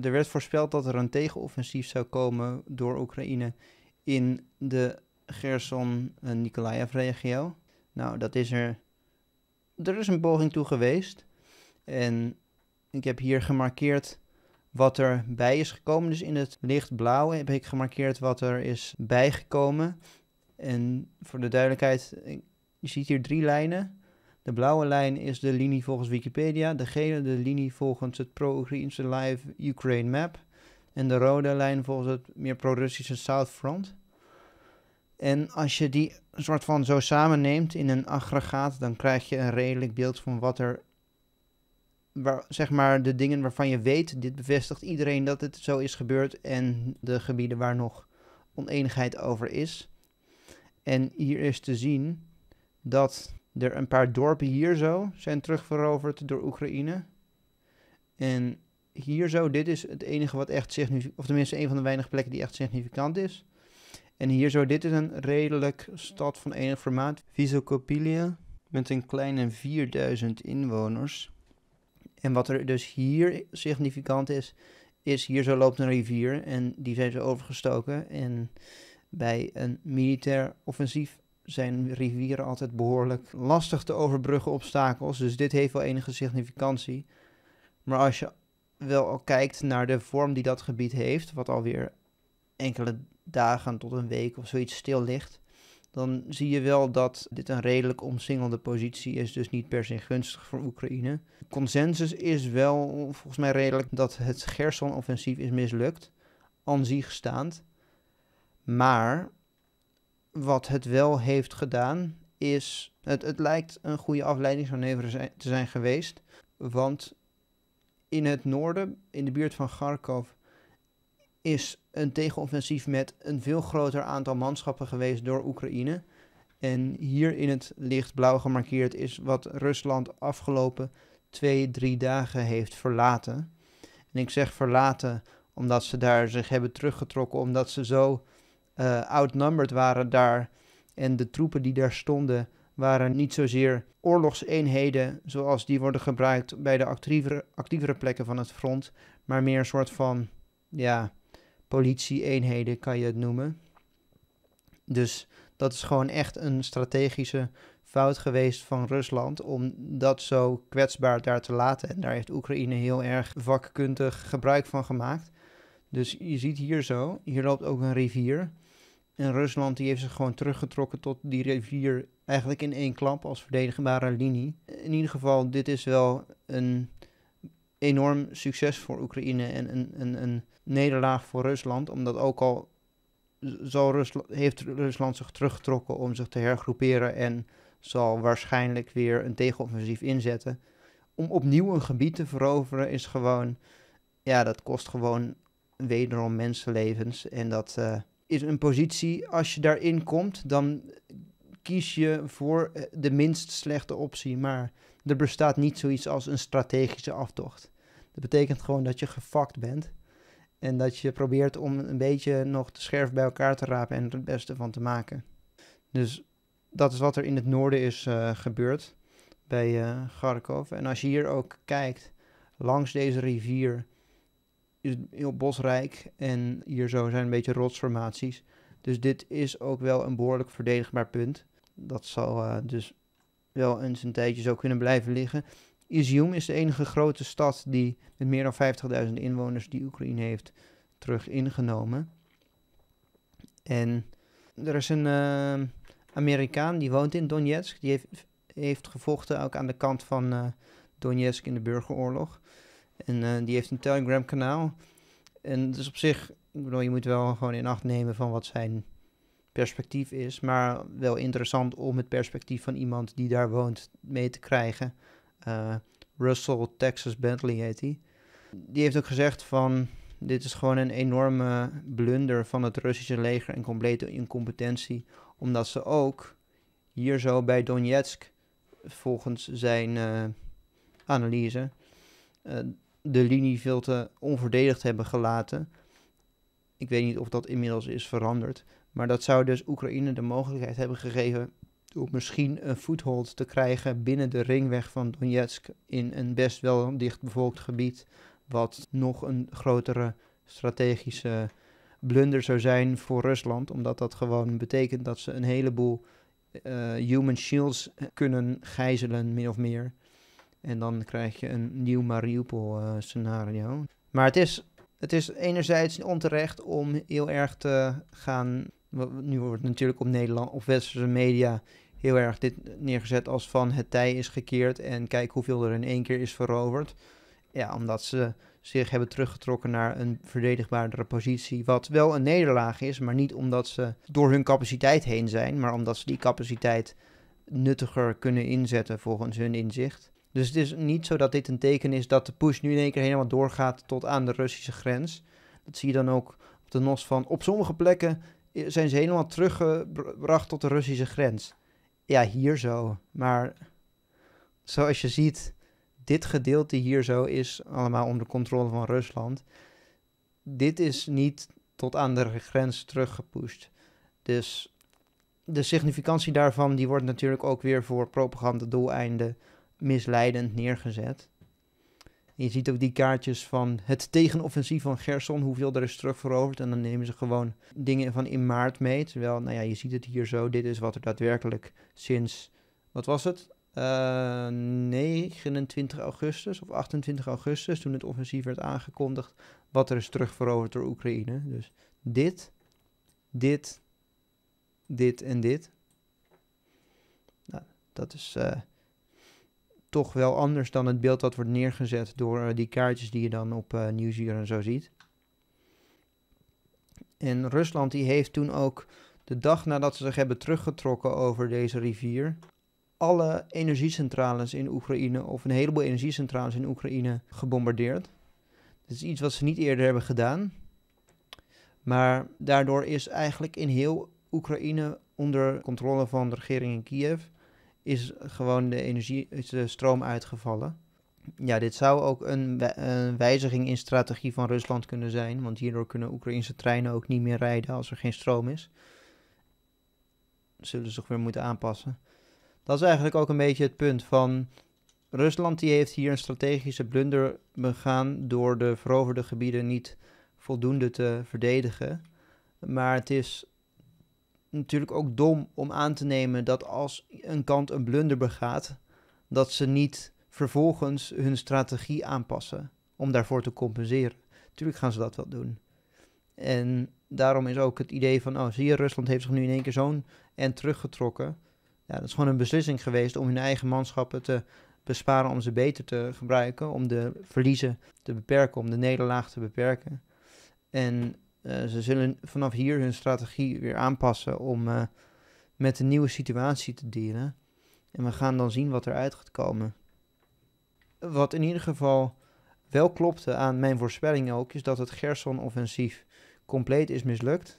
er werd voorspeld dat er een tegenoffensief zou komen door Oekraïne in de Gerson-Nikolaev-regio. Eh, nou, dat is er. Er is een poging toe geweest. En ik heb hier gemarkeerd wat er bij is gekomen. Dus in het lichtblauw heb ik gemarkeerd wat er is bijgekomen. En voor de duidelijkheid, eh, je ziet hier drie lijnen. De blauwe lijn is de linie volgens Wikipedia, de gele de linie volgens het pro-Oekraïnse Live Ukraine Map en de rode lijn volgens het meer pro-Russische South Front. En als je die soort van zo samenneemt in een aggregaat, dan krijg je een redelijk beeld van wat er, waar, zeg maar de dingen waarvan je weet, dit bevestigt iedereen dat het zo is gebeurd en de gebieden waar nog oneenigheid over is. En hier is te zien dat er een paar dorpen hier zo zijn terugveroverd door Oekraïne. En hier zo, dit is het enige wat echt significant, of tenminste een van de weinige plekken die echt significant is. En hier zo, dit is een redelijk stad van enig formaat, Visokopilia, met een kleine 4000 inwoners. En wat er dus hier significant is, is hier zo loopt een rivier en die zijn ze overgestoken. En bij een militair offensief zijn rivieren altijd behoorlijk lastig te overbruggen obstakels. Dus dit heeft wel enige significantie. Maar als je wel al kijkt naar de vorm die dat gebied heeft, wat alweer enkele dagen tot een week of zoiets stil ligt, dan zie je wel dat dit een redelijk omsingelde positie is, dus niet per se gunstig voor Oekraïne. Consensus is wel volgens mij redelijk dat het Gerson-offensief is mislukt, aan zich staand. Maar wat het wel heeft gedaan, is. Het, het lijkt een goede afleidingsmanoeuvre te zijn geweest. Want in het noorden, in de buurt van Kharkov, is een tegenoffensief met een veel groter aantal manschappen geweest door Oekraïne. En hier in het lichtblauw gemarkeerd is wat Rusland afgelopen twee, drie dagen heeft verlaten. En ik zeg verlaten omdat ze daar zich hebben teruggetrokken, omdat ze zo uh, outnumbered waren daar. En de troepen die daar stonden waren niet zozeer oorlogseenheden zoals die worden gebruikt bij de actievere, actievere plekken van het front, maar meer een soort van ja, politie-eenheden kan je het noemen. Dus dat is gewoon echt een strategische fout geweest van Rusland om dat zo kwetsbaar daar te laten. En daar heeft Oekraïne heel erg vakkundig gebruik van gemaakt. Dus je ziet hier zo, hier loopt ook een rivier. En Rusland die heeft zich gewoon teruggetrokken tot die rivier eigenlijk in één klap als verdedigbare linie. In ieder geval, dit is wel een enorm succes voor Oekraïne en een, een, een nederlaag voor Rusland. Omdat ook al zal Rusland, heeft Rusland zich teruggetrokken om zich te hergroeperen en zal waarschijnlijk weer een tegenoffensief inzetten. Om opnieuw een gebied te veroveren is gewoon, ja, dat kost gewoon wederom mensenlevens. En dat, eh, is een positie, als je daarin komt, dan kies je voor eh, de minst slechte optie. Maar er bestaat niet zoiets als een strategische aftocht. Dat betekent gewoon dat je gefakt bent. En dat je probeert om een beetje nog de scherf bij elkaar te rapen en het beste van te maken. Dus dat is wat er in het noorden is eh, gebeurd bij uh, En als je hier ook kijkt, langs deze rivier is heel bosrijk en hier zo zijn een beetje rotsformaties. Dus dit is ook wel een behoorlijk verdedigbaar punt. Dat zal eh, dus wel eens een tijdje zo kunnen blijven liggen. Izium is de enige grote stad die met meer dan 50.000 inwoners die Oekraïne heeft terug ingenomen. En er is een eh, Amerikaan die woont in Donetsk. Die heeft, heeft gevochten ook aan de kant van eh, Donetsk in de burgeroorlog. En eh, die heeft een Telegram kanaal. En dus op zich, ik bedoel, je moet wel gewoon in acht nemen van wat zijn perspectief is. Maar wel interessant om het perspectief van iemand die daar woont mee te krijgen. Eh, Russell Texas Bentley heet hij. Die. die heeft ook gezegd van... Dit is gewoon een enorme blunder van het Russische leger en complete incompetentie. Omdat ze ook hier zo bij Donetsk, volgens zijn eh, analyse, de linie veel te onverdedigd hebben gelaten. Ik weet niet of dat inmiddels is veranderd. Maar dat zou dus Oekraïne de mogelijkheid hebben gegeven om misschien een foothold te krijgen binnen de ringweg van Donetsk in een best wel dichtbevolkt gebied. Wat nog een grotere strategische blunder zou zijn voor Rusland. Omdat dat gewoon betekent dat ze een heleboel eh, human shields kunnen gijzelen, min of meer. En dan krijg je een nieuw Mariupol-scenario. Eh, maar het is, het is enerzijds onterecht om heel erg te gaan. Nu wordt natuurlijk op Nederland, of westerse media heel erg dit neergezet als van het tij is gekeerd en kijk hoeveel er in één keer is veroverd. Ja, omdat ze zich hebben teruggetrokken naar een verdedigbaardere positie. Wat wel een nederlaag is, maar niet omdat ze door hun capaciteit heen zijn, maar omdat ze die capaciteit nuttiger kunnen inzetten volgens hun inzicht. Dus het is niet zo dat dit een teken is dat de push nu in één keer helemaal doorgaat tot aan de Russische grens. Dat zie je dan ook op de NOS van op sommige plekken zijn ze helemaal teruggebracht tot de Russische grens. Ja, hier zo. Maar zoals je ziet, dit gedeelte hier zo is allemaal onder controle van Rusland. Dit is niet tot aan de grens teruggepusht. Dus de significantie daarvan die wordt natuurlijk ook weer voor propagandadoeleinden misleidend neergezet. je ziet ook die kaartjes van het tegenoffensief van Gerson, hoeveel er is terugveroverd. En dan nemen ze gewoon dingen van in maart mee. Terwijl, nou ja, je ziet het hier zo. Dit is wat er daadwerkelijk sinds, wat was het? 29 eh, augustus of 28 augustus, toen het offensief werd aangekondigd, wat er is terugveroverd door Oekraïne. Dus dit, dit, dit en dit. Nou, dat is eh, toch wel anders dan het beeld dat wordt neergezet door eh, die kaartjes die je dan op uh, Nieuwsuur en zo ziet. En Rusland die heeft toen ook de dag nadat ze zich hebben teruggetrokken over deze rivier, alle energiecentrales in Oekraïne, of een heleboel energiecentrales in Oekraïne, gebombardeerd. Dat is iets wat ze niet eerder hebben gedaan. Maar daardoor is eigenlijk in heel Oekraïne onder controle van de regering in Kiev is gewoon de energie, is de stroom uitgevallen. Ja, dit zou ook een, een, wijziging in strategie van Rusland kunnen zijn, want hierdoor kunnen Oekraïnse treinen ook niet meer rijden als er geen stroom is. Zullen ze zich weer moeten aanpassen. Dat is eigenlijk ook een beetje het punt van Rusland die heeft hier een strategische blunder begaan door de veroverde gebieden niet voldoende te verdedigen. Maar het is natuurlijk ook dom om aan te nemen dat als een kant een blunder begaat, dat ze niet vervolgens hun strategie aanpassen om daarvoor te compenseren. Natuurlijk gaan ze dat wel doen. En daarom is ook het idee van, oh zie je, Rusland heeft zich nu in één keer zo'n en teruggetrokken. Ja, dat is gewoon een beslissing geweest om hun eigen manschappen te besparen om ze beter te gebruiken, om de verliezen te beperken, om de nederlaag te beperken. En eh, ze zullen vanaf hier hun strategie weer aanpassen om eh, met de nieuwe situatie te dealen. En we gaan dan zien wat eruit gaat komen. Wat in ieder geval wel klopte aan mijn voorspelling ook, is dat het Gerson-offensief compleet is mislukt.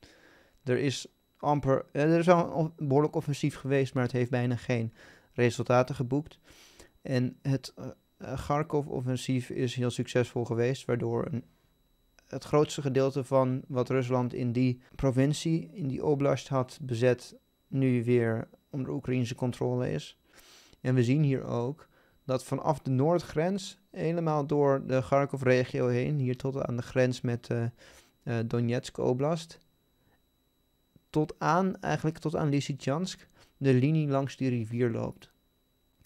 er is amper, eh, er is al een behoorlijk offensief geweest, maar het heeft bijna geen resultaten geboekt. En het uh, offensief is heel succesvol geweest, waardoor een het grootste gedeelte van wat Rusland in die provincie, in die oblast had bezet, nu weer onder Oekraïnse controle is. En we zien hier ook dat vanaf de noordgrens, helemaal door de Kharkov-regio heen, hier tot aan de grens met uh, Donetsk Oblast, tot aan, eigenlijk tot aan Lysychansk, de linie langs die rivier loopt.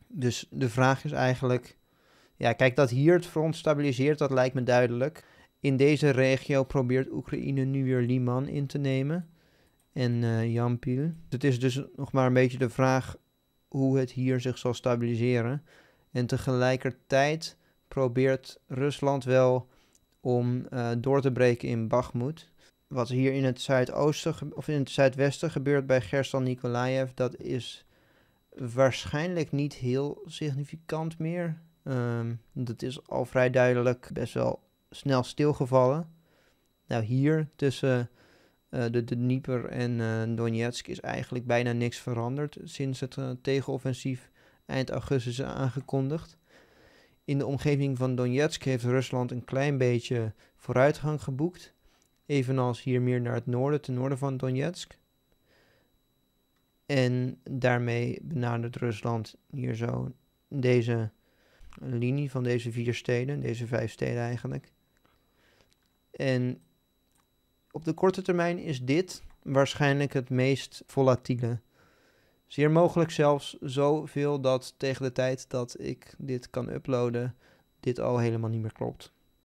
Dus de vraag is eigenlijk, ja, kijk dat hier het front stabiliseert, dat lijkt me duidelijk. In deze regio probeert Oekraïne nu weer Liman in te nemen en uh, eh, Jampil. Het is dus nog maar een beetje de vraag hoe het hier zich zal stabiliseren. En tegelijkertijd probeert Rusland wel om eh, door te breken in Bakhmut. Wat hier in het zuidoosten of in het zuidwesten gebeurt bij Gerstan Nikolaev, dat is waarschijnlijk niet heel significant meer. Ehm, dat is al vrij duidelijk best wel snel stilgevallen. Nou, hier tussen uh, de Dnieper en eh, Donetsk is eigenlijk bijna niks veranderd sinds het eh, tegenoffensief eind augustus is aangekondigd. In de omgeving van Donetsk heeft Rusland een klein beetje vooruitgang geboekt. Evenals hier meer naar het noorden, ten noorden van Donetsk. En daarmee benadert Rusland hier zo deze linie van deze vier steden, deze vijf steden eigenlijk. En op de korte termijn is dit waarschijnlijk het meest volatiele. Zeer mogelijk zelfs zoveel dat tegen de tijd dat ik dit kan uploaden, dit al helemaal niet meer klopt.